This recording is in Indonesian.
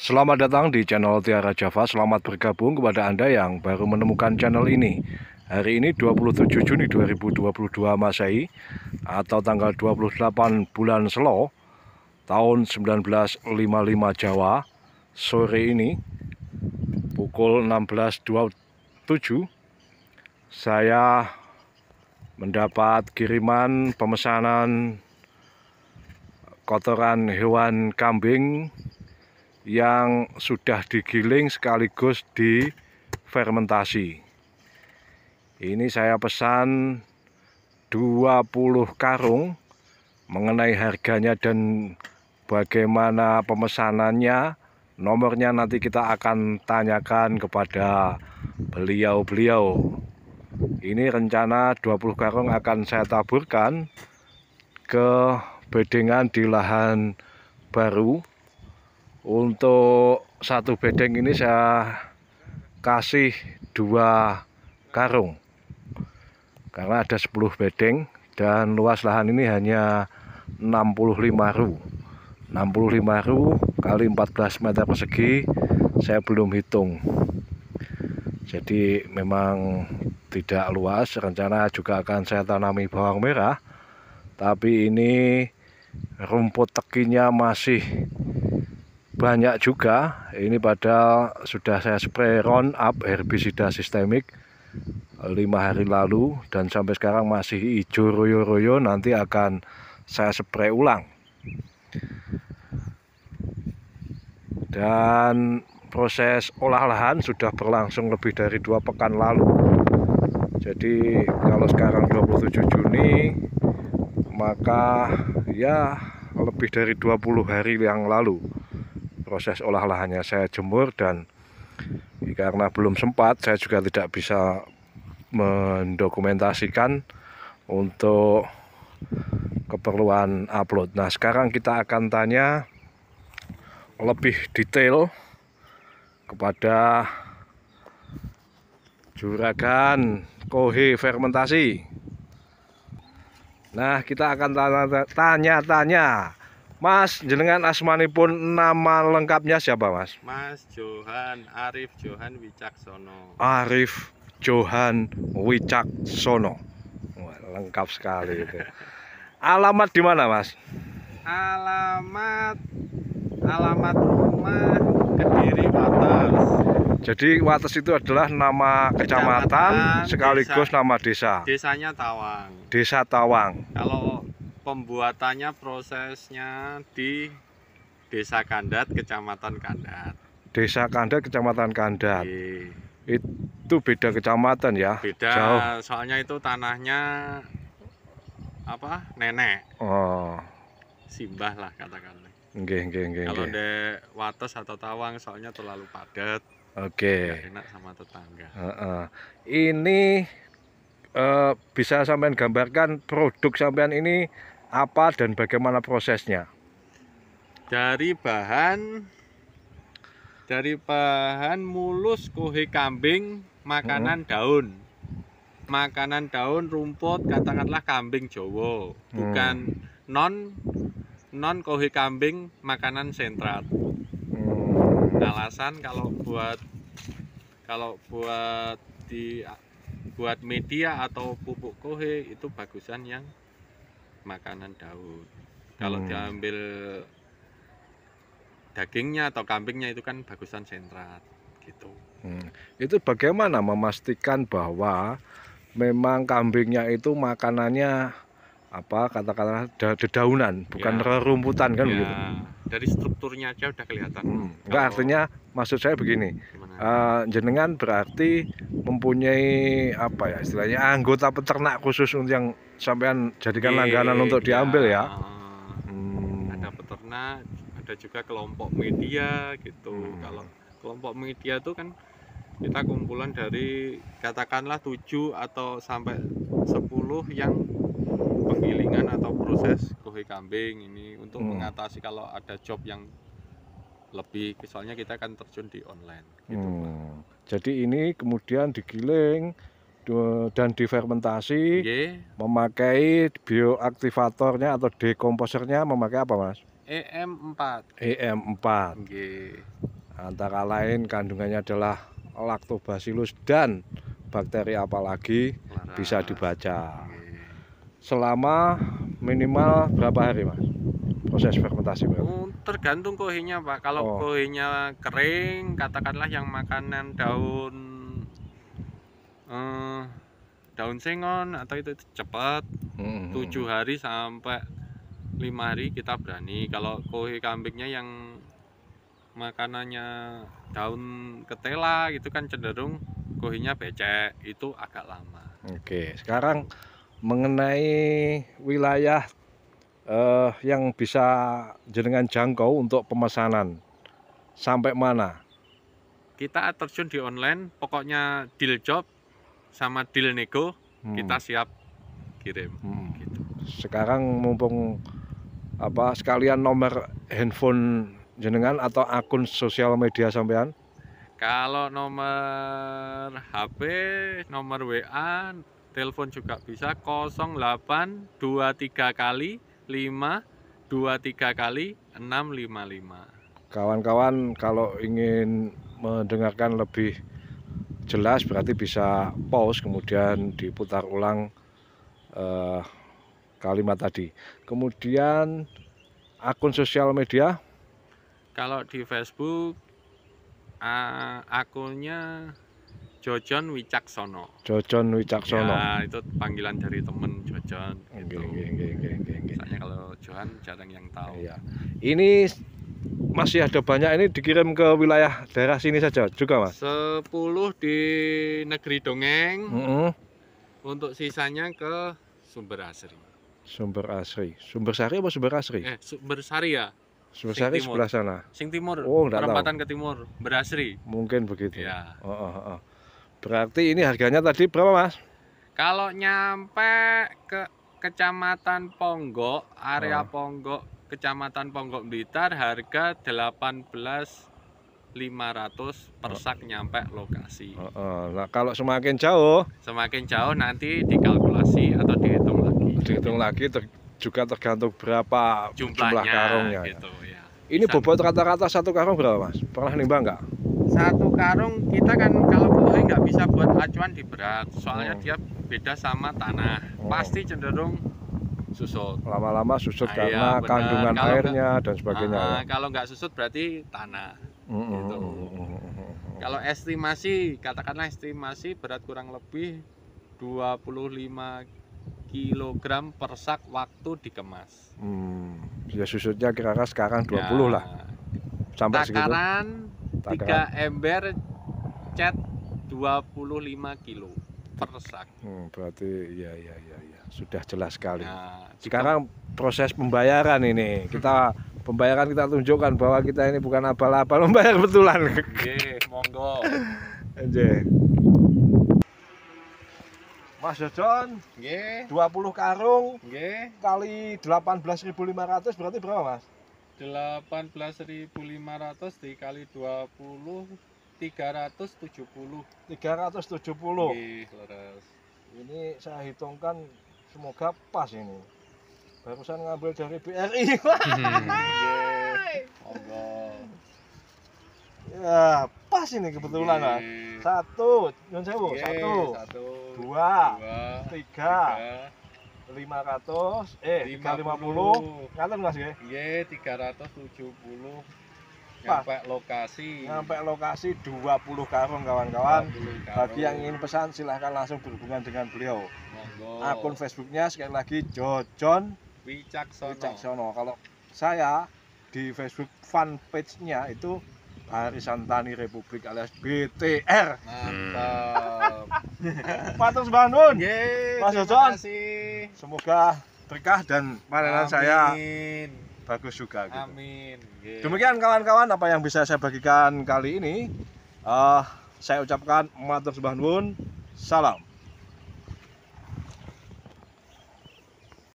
Selamat datang di channel Tiara Java. Selamat bergabung kepada Anda yang baru menemukan channel ini. Hari ini 27 Juni 2022 Masehi atau tanggal 28 bulan Selo tahun 1955 Jawa. Sore ini pukul 16.27 saya mendapat kiriman pemesanan kotoran hewan kambing yang sudah digiling sekaligus difermentasi. Ini saya pesan 20 karung mengenai harganya dan bagaimana pemesanannya. Nomornya nanti kita akan tanyakan kepada beliau-beliau. Ini rencana 20 karung akan saya taburkan ke bedengan di lahan baru untuk satu bedeng ini saya kasih dua karung karena ada 10 bedeng dan luas lahan ini hanya 65 ru 65 ru kali 14 meter persegi saya belum hitung jadi memang tidak luas rencana juga akan saya tanami bawang merah tapi ini rumput tekinya masih banyak juga ini padahal sudah saya spray round up herbisida sistemik lima hari lalu dan sampai sekarang masih hijau royo-royo nanti akan saya spray ulang dan proses olah lahan sudah berlangsung lebih dari dua pekan lalu jadi kalau sekarang 27 Juni maka ya lebih dari 20 hari yang lalu proses olah lahannya saya jemur dan karena belum sempat saya juga tidak bisa mendokumentasikan untuk keperluan upload nah sekarang kita akan tanya lebih detail kepada juragan kohe fermentasi Nah, kita akan tanya-tanya. Mas, jenengan asmani pun nama lengkapnya siapa, Mas? Mas Johan Arif Johan Wicaksono. Arif Johan Wicaksono. lengkap sekali itu. Alamat di mana, Mas? Alamat alamat rumah Kediri Wates. Jadi Wates itu adalah nama kecamatan, kecamatan sekaligus desa, nama desa. Desanya Tawang. Desa Tawang. Kalau pembuatannya prosesnya di Desa Kandat, Kecamatan Kandat. Desa Kandat, Kecamatan Kandat. Di... Itu beda kecamatan ya? Beda. Jauh. Soalnya itu tanahnya apa? Nenek. Oh. Simbah lah katakanlah. Nggih, nggih, nggih. Kalau ndek wates atau tawang soalnya terlalu padat. Oke. Okay. Enak sama tetangga. Uh -uh. Ini uh, bisa sampean gambarkan produk sampean ini apa dan bagaimana prosesnya? Dari bahan dari bahan mulus kohe kambing, makanan hmm. daun. Makanan daun rumput katakanlah kambing Jawa, hmm. bukan hmm. non non kohi kambing makanan sentrat hmm. alasan kalau buat kalau buat di buat media atau pupuk kohe itu bagusan yang makanan daun kalau hmm. diambil dagingnya atau kambingnya itu kan bagusan sentrat gitu hmm. itu bagaimana memastikan bahwa memang kambingnya itu makanannya apa katakanlah dedaunan bukan ya. rerumputan kan ya. begitu dari strukturnya aja udah kelihatan hmm. enggak oh. artinya maksud saya begini uh, jenengan berarti mempunyai apa ya istilahnya anggota peternak khusus untuk yang sampean jadikan langganan untuk ya. diambil ya hmm. ada hmm. peternak ada juga kelompok media gitu hmm. kalau kelompok media itu kan kita kumpulan dari katakanlah tujuh atau sampai sepuluh yang penggilingan atau proses kohe kambing ini untuk hmm. mengatasi kalau ada job yang lebih misalnya kita akan terjun di online gitu hmm. Jadi ini kemudian digiling dan difermentasi okay. memakai bioaktivatornya atau dekomposernya memakai apa Mas? EM4. EM4. okay. Antara lain kandungannya adalah lactobacillus dan bakteri apalagi Lara. bisa dibaca selama minimal berapa hari mas proses fermentasi berapa? Hmm, tergantung kohinya pak kalau oh. kohenya kering katakanlah yang makanan daun eh, daun sengon atau itu cepat hmm. tujuh hmm. hari sampai lima hari kita berani kalau kohi kambingnya yang makanannya daun ketela gitu kan cenderung kohinya becek itu agak lama oke sekarang mengenai wilayah eh, yang bisa jenengan jangkau untuk pemesanan sampai mana kita terjun di online pokoknya deal job sama deal nego hmm. kita siap kirim hmm. gitu. sekarang mumpung apa sekalian nomor handphone jenengan atau akun sosial media sampean kalau nomor HP nomor WA telepon juga bisa 0823 kali 523 kali 655 kawan-kawan kalau ingin mendengarkan lebih jelas berarti bisa pause kemudian diputar ulang eh, kalimat tadi kemudian akun sosial media kalau di Facebook akunnya Jojon Wicaksono. Jojon Wicaksono. Ya, itu panggilan dari temen Jojon. Gitu. oke, oke, oke, oke. Misalnya kalau Johan jarang yang tahu. Iya. Ini masih ada banyak ini dikirim ke wilayah daerah sini saja juga mas? Sepuluh di negeri dongeng. Mm -hmm. Untuk sisanya ke Sumber Asri. Sumber Asri. Sumber Sari apa Sumber Asri? Eh, Sumber Sari ya. Sumber Sari sebelah sana. Sing Timur. Oh, perempatan ke timur, Berasri. Mungkin begitu. Ya. Oh, oh, oh. oh. Berarti ini harganya tadi berapa, Mas? Kalau nyampe ke Kecamatan Ponggok, area oh. Ponggok, Kecamatan Ponggok Blitar harga 18 500 persak oh. nyampe lokasi. Oh, oh. Nah, kalau semakin jauh, semakin jauh nanti dikalkulasi atau dihitung lagi. Dihitung lagi ter juga tergantung berapa Jumlahnya, jumlah karungnya. Ya. Gitu, ya. Ini bobot rata-rata satu karung berapa, Mas? Pernah nimbang nggak? satu karung kita kan kalau kedelai nggak bisa buat acuan di berat soalnya oh. dia beda sama tanah oh. pasti cenderung susut lama-lama susut ah, karena iya, kandungan kalau airnya gak, dan sebagainya uh, kalau nggak susut berarti tanah hmm. gitu. kalau estimasi katakanlah estimasi berat kurang lebih 25 kilogram per sak waktu dikemas hmm. ya susutnya kira-kira sekarang 20 ya. lah sampai sekarang tiga ember cat 25 kilo persak. Hmm, berarti ya ya ya ya sudah jelas sekali. Nah, Sekarang proses pembayaran ini kita pembayaran kita tunjukkan bahwa kita ini bukan abal-abal membayar betulan. Oke, monggo. Oke. Mas Dodon, dua puluh karung, nggih. Kali ratus berarti berapa, Mas? 18.500 dikali 20 370. 370. tujuh puluh Ini saya hitungkan semoga pas ini. Barusan ngambil dari BRI. ya, pas ini kebetulan lah. Satu, satu, satu, dua, dua tiga, tiga lima ratus eh 350 lima puluh ngaten mas nggih. iya tiga ratus tujuh puluh lokasi Sampai lokasi 20 karung kawan-kawan bagi yang ingin pesan silahkan langsung berhubungan dengan beliau Monggo. akun Facebooknya sekali lagi Jojon Wicaksono. Wicaksono kalau saya di Facebook fanpage-nya itu Barisan Tani Republik alias BTR. Mantap. Patus Bandun. Yeay, Mas Jojon. Semoga berkah dan panenan saya bagus juga gitu. Amin. Yeah. Demikian kawan-kawan apa yang bisa saya bagikan kali ini. Uh, saya ucapkan matur nuwun. Salam.